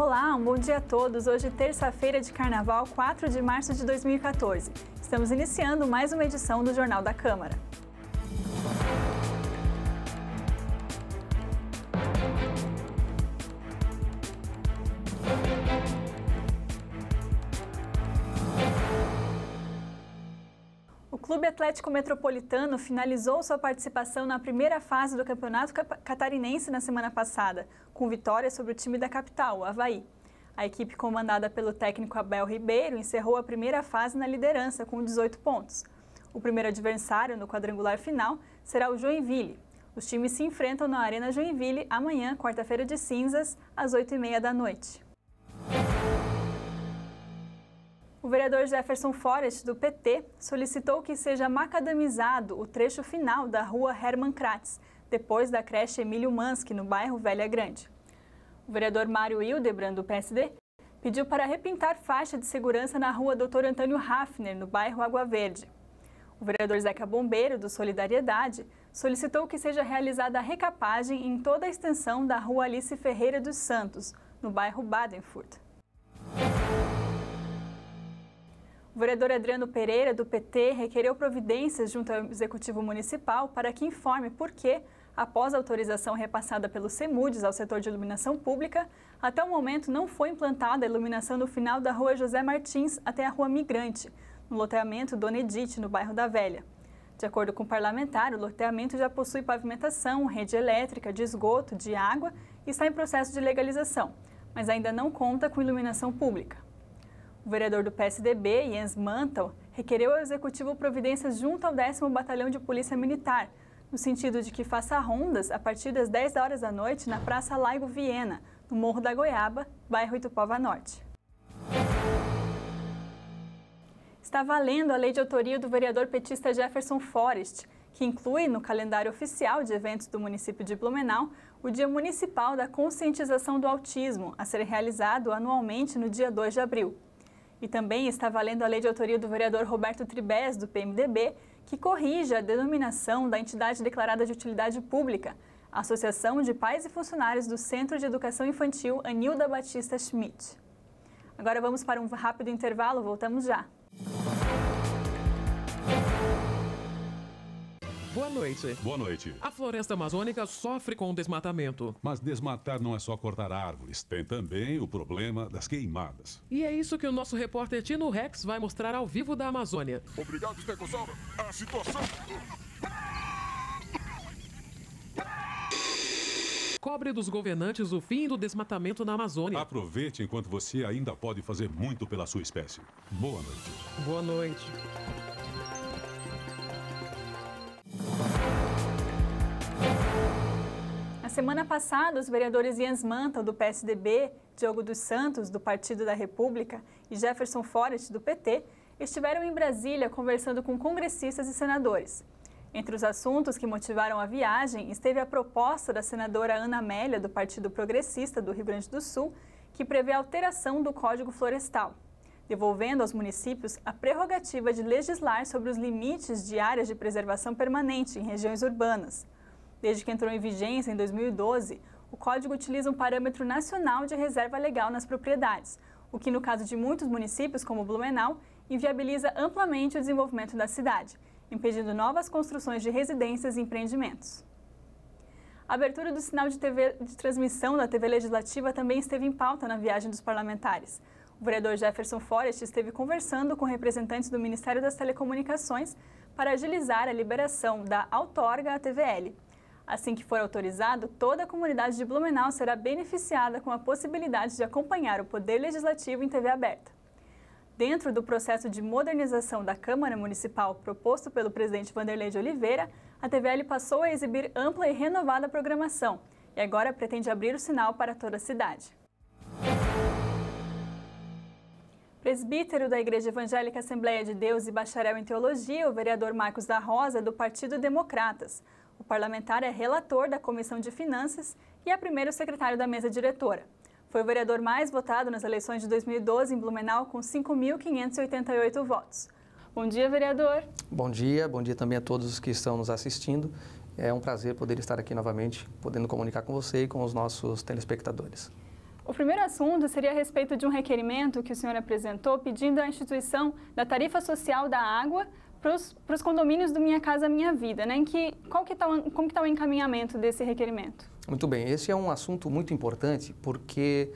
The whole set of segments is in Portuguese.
Olá, um bom dia a todos. Hoje, terça-feira de Carnaval, 4 de março de 2014. Estamos iniciando mais uma edição do Jornal da Câmara. Clube Atlético Metropolitano finalizou sua participação na primeira fase do Campeonato Catarinense na semana passada, com vitória sobre o time da capital, o Havaí. A equipe comandada pelo técnico Abel Ribeiro encerrou a primeira fase na liderança com 18 pontos. O primeiro adversário no quadrangular final será o Joinville. Os times se enfrentam na Arena Joinville amanhã, quarta-feira de cinzas, às 8h30 da noite. O vereador Jefferson Forest, do PT, solicitou que seja macadamizado o trecho final da rua Hermann Kratz, depois da creche Emílio Mansky, no bairro Velha Grande. O vereador Mário Hildebrand, do PSD, pediu para repintar faixa de segurança na rua Dr. Antônio Raffner, no bairro Água Verde. O vereador Zeca Bombeiro, do Solidariedade, solicitou que seja realizada a recapagem em toda a extensão da rua Alice Ferreira dos Santos, no bairro Badenfurt. O vereador Adriano Pereira, do PT, requereu providências junto ao Executivo Municipal para que informe por que, após a autorização repassada pelo CEMUDES ao setor de iluminação pública, até o momento não foi implantada a iluminação no final da rua José Martins até a rua Migrante, no loteamento Dona Edith, no bairro da Velha. De acordo com o parlamentar, o loteamento já possui pavimentação, rede elétrica, de esgoto, de água e está em processo de legalização, mas ainda não conta com iluminação pública. O vereador do PSDB, Jens Mantel, requereu ao Executivo providências junto ao 10 Batalhão de Polícia Militar, no sentido de que faça rondas a partir das 10 horas da noite na Praça Laigo Viena, no Morro da Goiaba, bairro Itupova Norte. Está valendo a lei de autoria do vereador petista Jefferson Forrest, que inclui no calendário oficial de eventos do município de Blumenau o Dia Municipal da Conscientização do Autismo, a ser realizado anualmente no dia 2 de abril. E também está valendo a lei de autoria do vereador Roberto Tribés, do PMDB, que corrige a denominação da entidade declarada de utilidade pública, a Associação de Pais e Funcionários do Centro de Educação Infantil Anilda Batista Schmidt. Agora vamos para um rápido intervalo, voltamos já. Boa noite. Boa noite. A floresta amazônica sofre com o desmatamento. Mas desmatar não é só cortar árvores, tem também o problema das queimadas. E é isso que o nosso repórter Tino Rex vai mostrar ao vivo da Amazônia. Obrigado, Stegosaura. A situação. cobre dos governantes o fim do desmatamento na Amazônia. Aproveite enquanto você ainda pode fazer muito pela sua espécie. Boa noite. Boa noite. semana passada, os vereadores Jens Mantel, do PSDB, Diogo dos Santos, do Partido da República, e Jefferson Forest do PT, estiveram em Brasília conversando com congressistas e senadores. Entre os assuntos que motivaram a viagem esteve a proposta da senadora Ana Amélia, do Partido Progressista do Rio Grande do Sul, que prevê a alteração do Código Florestal, devolvendo aos municípios a prerrogativa de legislar sobre os limites de áreas de preservação permanente em regiões urbanas. Desde que entrou em vigência em 2012, o código utiliza um parâmetro nacional de reserva legal nas propriedades, o que, no caso de muitos municípios, como Blumenau, inviabiliza amplamente o desenvolvimento da cidade, impedindo novas construções de residências e empreendimentos. A abertura do sinal de, TV, de transmissão da TV Legislativa também esteve em pauta na viagem dos parlamentares. O vereador Jefferson Forrest esteve conversando com representantes do Ministério das Telecomunicações para agilizar a liberação da outorga à TVL, Assim que for autorizado, toda a comunidade de Blumenau será beneficiada com a possibilidade de acompanhar o Poder Legislativo em TV aberta. Dentro do processo de modernização da Câmara Municipal proposto pelo presidente Vanderlei de Oliveira, a TVL passou a exibir ampla e renovada programação e agora pretende abrir o sinal para toda a cidade. Presbítero da Igreja Evangélica Assembleia de Deus e bacharel em Teologia, o vereador Marcos da Rosa, do Partido Democratas, parlamentar é relator da Comissão de Finanças e é primeiro secretário da mesa diretora. Foi o vereador mais votado nas eleições de 2012 em Blumenau com 5.588 votos. Bom dia, vereador. Bom dia, bom dia também a todos os que estão nos assistindo. É um prazer poder estar aqui novamente, podendo comunicar com você e com os nossos telespectadores. O primeiro assunto seria a respeito de um requerimento que o senhor apresentou pedindo a instituição da tarifa social da água para os condomínios do Minha Casa Minha Vida, né? Em que, qual que tá, como está o encaminhamento desse requerimento? Muito bem, esse é um assunto muito importante porque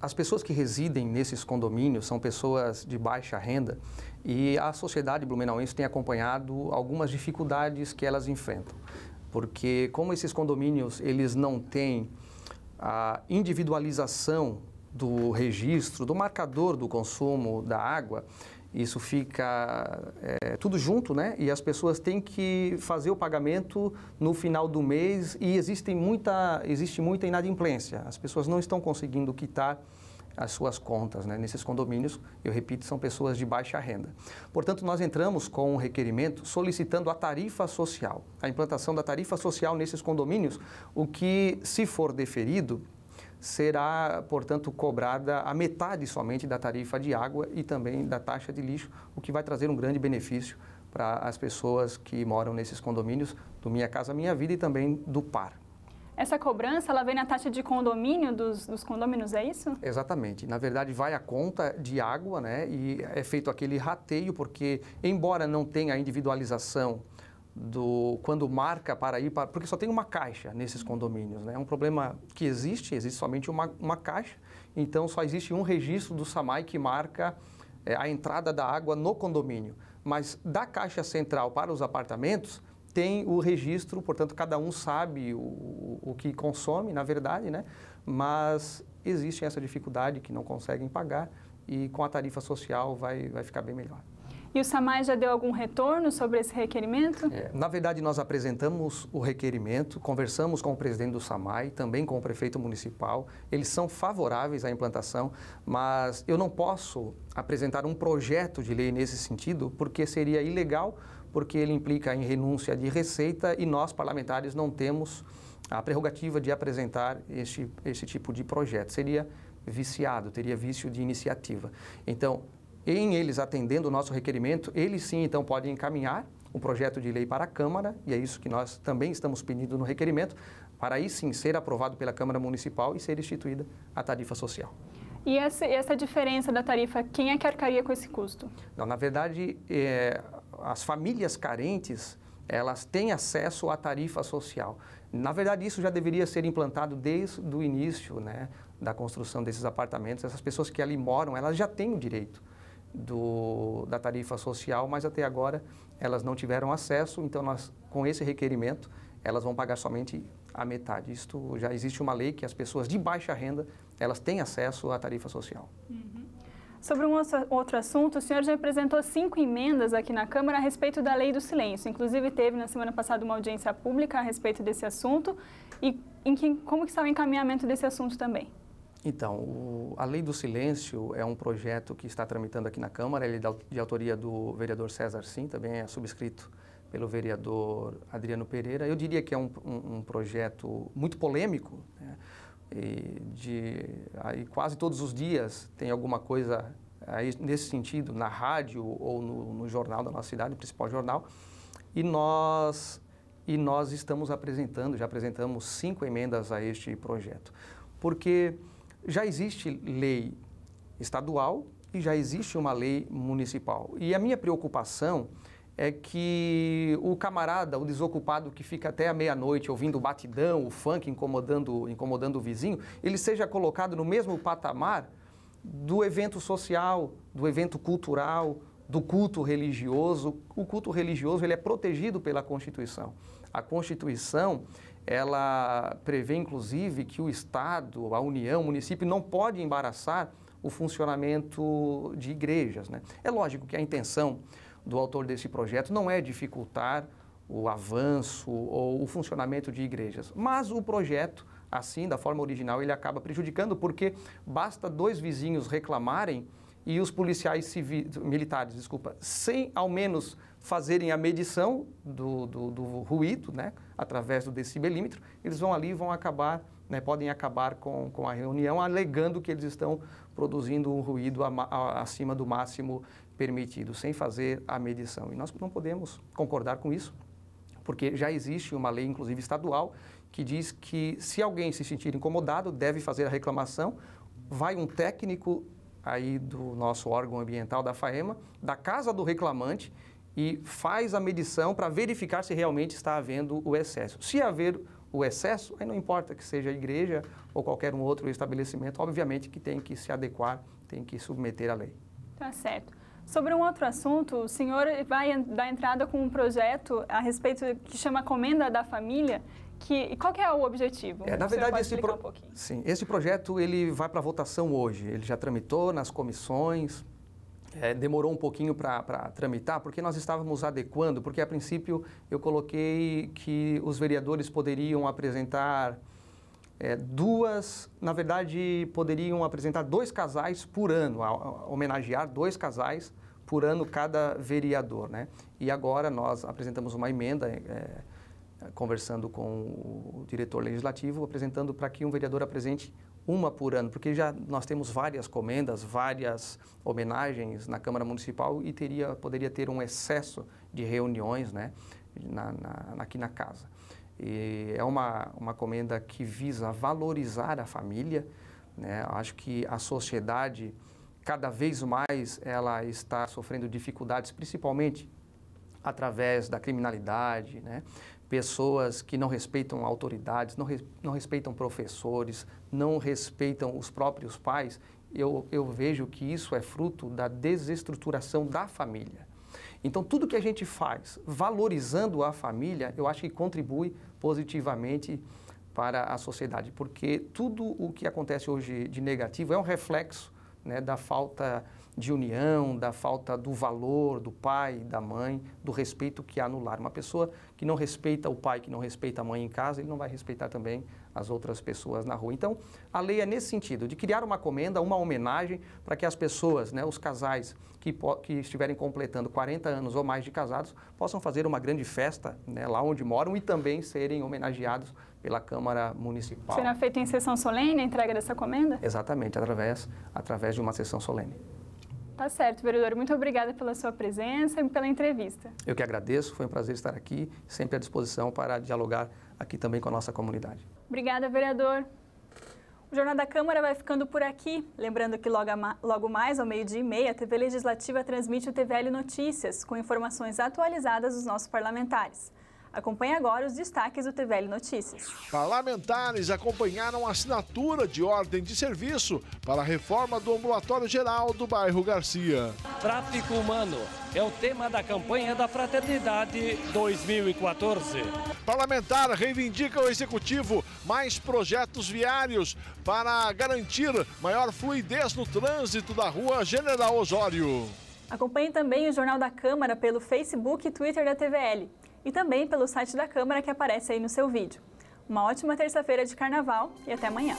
as pessoas que residem nesses condomínios são pessoas de baixa renda e a sociedade blumenauense tem acompanhado algumas dificuldades que elas enfrentam. Porque como esses condomínios, eles não têm a individualização do registro, do marcador do consumo da água, isso fica é, tudo junto, né? E as pessoas têm que fazer o pagamento no final do mês e existem muita, existe muita inadimplência. As pessoas não estão conseguindo quitar as suas contas né? nesses condomínios. Eu repito, são pessoas de baixa renda. Portanto, nós entramos com um requerimento solicitando a tarifa social, a implantação da tarifa social nesses condomínios, o que, se for deferido, será, portanto, cobrada a metade somente da tarifa de água e também da taxa de lixo, o que vai trazer um grande benefício para as pessoas que moram nesses condomínios do Minha Casa Minha Vida e também do PAR. Essa cobrança, ela vem na taxa de condomínio dos, dos condôminos, é isso? Exatamente. Na verdade, vai a conta de água, né? E é feito aquele rateio, porque, embora não tenha individualização do quando marca para ir para. Porque só tem uma caixa nesses condomínios. Né? É um problema que existe, existe somente uma, uma caixa, então só existe um registro do SAMAI que marca é, a entrada da água no condomínio. Mas da caixa central para os apartamentos tem o registro, portanto, cada um sabe o, o que consome, na verdade, né? mas existe essa dificuldade que não conseguem pagar e com a tarifa social vai, vai ficar bem melhor. E o SAMAI já deu algum retorno sobre esse requerimento? É, na verdade, nós apresentamos o requerimento, conversamos com o presidente do SAMAI, também com o prefeito municipal. Eles são favoráveis à implantação, mas eu não posso apresentar um projeto de lei nesse sentido, porque seria ilegal, porque ele implica em renúncia de receita e nós, parlamentares, não temos a prerrogativa de apresentar este, este tipo de projeto. Seria viciado, teria vício de iniciativa. Então, em eles atendendo o nosso requerimento, eles sim então podem encaminhar um projeto de lei para a Câmara, e é isso que nós também estamos pedindo no requerimento, para aí sim ser aprovado pela Câmara Municipal e ser instituída a tarifa social. E essa, essa diferença da tarifa, quem é que arcaria com esse custo? Não, na verdade, é, as famílias carentes, elas têm acesso à tarifa social. Na verdade, isso já deveria ser implantado desde o início né, da construção desses apartamentos. Essas pessoas que ali moram, elas já têm o direito do, da tarifa social, mas até agora elas não tiveram acesso, então nós, com esse requerimento elas vão pagar somente a metade. Isto já existe uma lei que as pessoas de baixa renda elas têm acesso à tarifa social. Uhum. Sobre um outro assunto, o senhor já apresentou cinco emendas aqui na Câmara a respeito da lei do silêncio. Inclusive, teve na semana passada uma audiência pública a respeito desse assunto. E em que, como que está o encaminhamento desse assunto também? Então, o, a Lei do Silêncio é um projeto que está tramitando aqui na Câmara, ele é de autoria do vereador César Sim, também é subscrito pelo vereador Adriano Pereira. Eu diria que é um, um, um projeto muito polêmico, né? e de, aí quase todos os dias tem alguma coisa aí nesse sentido, na rádio ou no, no jornal da nossa cidade, o principal jornal, e nós, e nós estamos apresentando, já apresentamos cinco emendas a este projeto. Porque já existe lei estadual e já existe uma lei municipal. E a minha preocupação é que o camarada, o desocupado que fica até a meia-noite ouvindo o batidão, o funk incomodando, incomodando o vizinho, ele seja colocado no mesmo patamar do evento social, do evento cultural, do culto religioso. O culto religioso ele é protegido pela Constituição. A Constituição ela prevê inclusive que o Estado, a União, o município não pode embaraçar o funcionamento de igrejas. Né? É lógico que a intenção do autor desse projeto não é dificultar o avanço ou o funcionamento de igrejas, mas o projeto, assim, da forma original, ele acaba prejudicando porque basta dois vizinhos reclamarem e os policiais civis, militares, desculpa, sem ao menos fazerem a medição do, do, do ruído, né, através do decibelímetro, eles vão ali e vão acabar, né, podem acabar com, com a reunião, alegando que eles estão produzindo um ruído a, a, acima do máximo permitido, sem fazer a medição. E nós não podemos concordar com isso, porque já existe uma lei, inclusive estadual, que diz que se alguém se sentir incomodado, deve fazer a reclamação, vai um técnico aí do nosso órgão ambiental da FAEMA, da casa do reclamante, e faz a medição para verificar se realmente está havendo o excesso. Se haver o excesso, aí não importa que seja a igreja ou qualquer um outro estabelecimento, obviamente que tem que se adequar, tem que submeter à lei. Tá certo. Sobre um outro assunto, o senhor vai dar entrada com um projeto a respeito que chama Comenda da Família. Que, qual que é o objetivo? É, na verdade, esse, pro... um sim, esse projeto ele vai para votação hoje. Ele já tramitou nas comissões, é, demorou um pouquinho para tramitar, porque nós estávamos adequando, porque a princípio eu coloquei que os vereadores poderiam apresentar é, duas, na verdade, poderiam apresentar dois casais por ano, a, a, homenagear dois casais por ano cada vereador. Né? E agora nós apresentamos uma emenda. É, conversando com o diretor legislativo, apresentando para que um vereador apresente uma por ano, porque já nós temos várias comendas, várias homenagens na Câmara Municipal e teria, poderia ter um excesso de reuniões né, na, na, aqui na casa. E é uma, uma comenda que visa valorizar a família, né? acho que a sociedade cada vez mais ela está sofrendo dificuldades, principalmente através da criminalidade, né? pessoas que não respeitam autoridades, não, re, não respeitam professores, não respeitam os próprios pais, eu, eu vejo que isso é fruto da desestruturação da família. Então, tudo que a gente faz valorizando a família, eu acho que contribui positivamente para a sociedade, porque tudo o que acontece hoje de negativo é um reflexo né, da falta de união, da falta do valor do pai, da mãe, do respeito que há no lar. Uma pessoa que não respeita o pai, que não respeita a mãe em casa, ele não vai respeitar também as outras pessoas na rua. Então, a lei é nesse sentido, de criar uma comenda, uma homenagem para que as pessoas, né, os casais que, que estiverem completando 40 anos ou mais de casados, possam fazer uma grande festa né, lá onde moram e também serem homenageados pela Câmara Municipal. Será é feito em sessão solene a entrega dessa comenda? Exatamente, através, através de uma sessão solene. Tá certo, vereador. Muito obrigada pela sua presença e pela entrevista. Eu que agradeço, foi um prazer estar aqui, sempre à disposição para dialogar aqui também com a nossa comunidade. Obrigada, vereador. O Jornal da Câmara vai ficando por aqui. Lembrando que logo, logo mais, ao meio-dia e meia, a TV Legislativa transmite o TVL Notícias, com informações atualizadas dos nossos parlamentares. Acompanhe agora os destaques do TVL Notícias. Parlamentares acompanharam a assinatura de ordem de serviço para a reforma do ambulatório geral do bairro Garcia. Tráfico humano é o tema da campanha da Fraternidade 2014. Parlamentar reivindica ao executivo mais projetos viários para garantir maior fluidez no trânsito da rua General Osório. Acompanhe também o Jornal da Câmara pelo Facebook e Twitter da TVL e também pelo site da Câmara que aparece aí no seu vídeo. Uma ótima terça-feira de carnaval e até amanhã!